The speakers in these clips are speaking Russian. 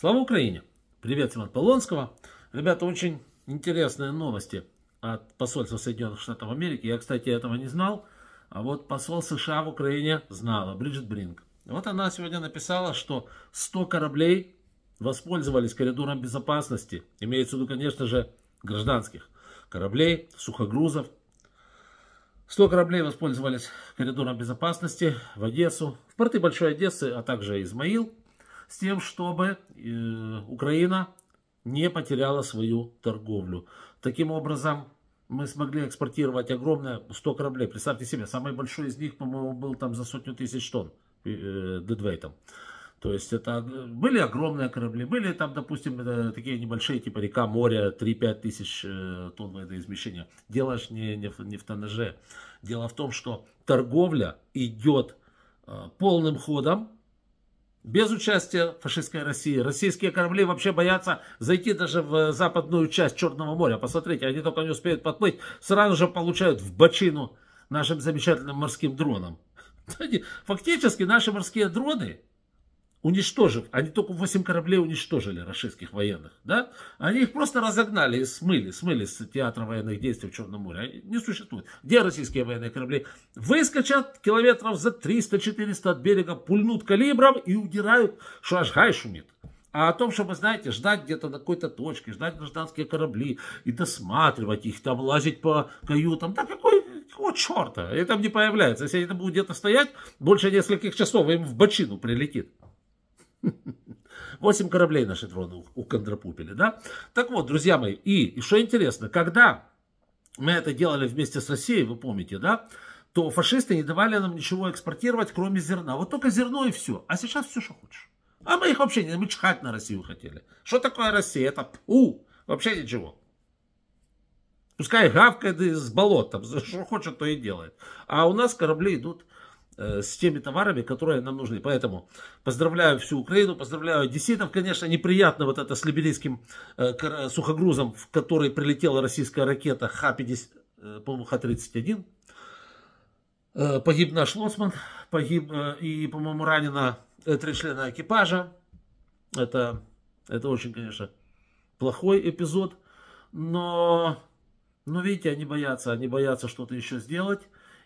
Слава Украине! Привет, Семен Полонского. Ребята, очень интересные новости от посольства Соединенных Штатов Америки. Я, кстати, этого не знал. А вот посол США в Украине знала, Бриджит Бринг. Вот она сегодня написала, что 100 кораблей воспользовались коридором безопасности. Имеется в виду, конечно же, гражданских кораблей, сухогрузов. 100 кораблей воспользовались коридором безопасности в Одессу, в порты Большой Одессы, а также Измаил – с тем, чтобы э, Украина не потеряла свою торговлю. Таким образом, мы смогли экспортировать огромное 100 кораблей. Представьте себе, самый большой из них, по-моему, был там за сотню тысяч тонн э, дедвейтом. То есть это были огромные корабли, были там, допустим, э, такие небольшие, типа река, море, 3-5 тысяч э, тонн водоизмещения. Дело же не, не, в, не в тоннаже. Дело в том, что торговля идет полным ходом, без участия фашистской России. Российские корабли вообще боятся зайти даже в э, западную часть Черного моря. Посмотрите, они только не успеют подплыть, сразу же получают в бочину нашим замечательным морским дроном. Фактически наши морские дроны уничтожив, они только 8 кораблей уничтожили российских военных, да? Они их просто разогнали и смыли, смыли с театра военных действий в Черном море. Они не существуют. Где российские военные корабли? Выскочат километров за 300-400 от берега, пульнут калибром и удирают, что аж гай шумит. А о том, чтобы, знаете, ждать где-то на какой-то точке, ждать гражданские корабли и досматривать их, там лазить по каютам, да какой, какого черта? И там не появляется. Если это будет где-то стоять, больше нескольких часов им в бочину прилетит. 8 кораблей наши дроны уконтропупили, да? Так вот, друзья мои, и, и что интересно, когда мы это делали вместе с Россией, вы помните, да? То фашисты не давали нам ничего экспортировать, кроме зерна. Вот только зерно и все. А сейчас все, что хочешь. А мы их вообще не... Мы чихать на Россию хотели. Что такое Россия? Это пу! Вообще ничего. Пускай гавкает из болот, там, что хочет, то и делает. А у нас корабли идут Э, с теми товарами, которые нам нужны. Поэтому поздравляю всю Украину, поздравляю одесситов. Конечно, неприятно вот это с либерийским э, сухогрузом, в который прилетела российская ракета Х-50, э, по-моему, Х-31. погиб наш лоцман, погиб и, по-моему, ранено три члена экипажа. Это, это очень, конечно, плохой эпизод. Но, но видите, они боятся, они боятся что-то еще сделать.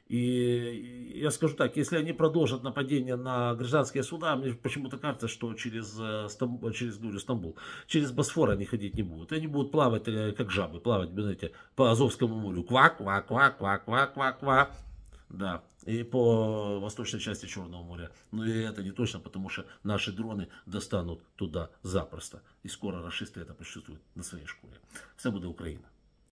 И я скажу так, если они продолжат нападение на гражданские суда, мне почему-то кажется, что через, э, Стамбул, э, через говорю, Стамбул, через Босфор они ходить не будут. Они будут плавать, э, как жабы, плавать, знаете, по Азовскому морю. Ква, ква, ква, ква, ква, ква, ква. Да, и по восточной части Черного моря. Но и это не точно, потому что наши дроны достанут туда запросто. И скоро расисты это почувствуют на своей шкуре. Все будет Украина.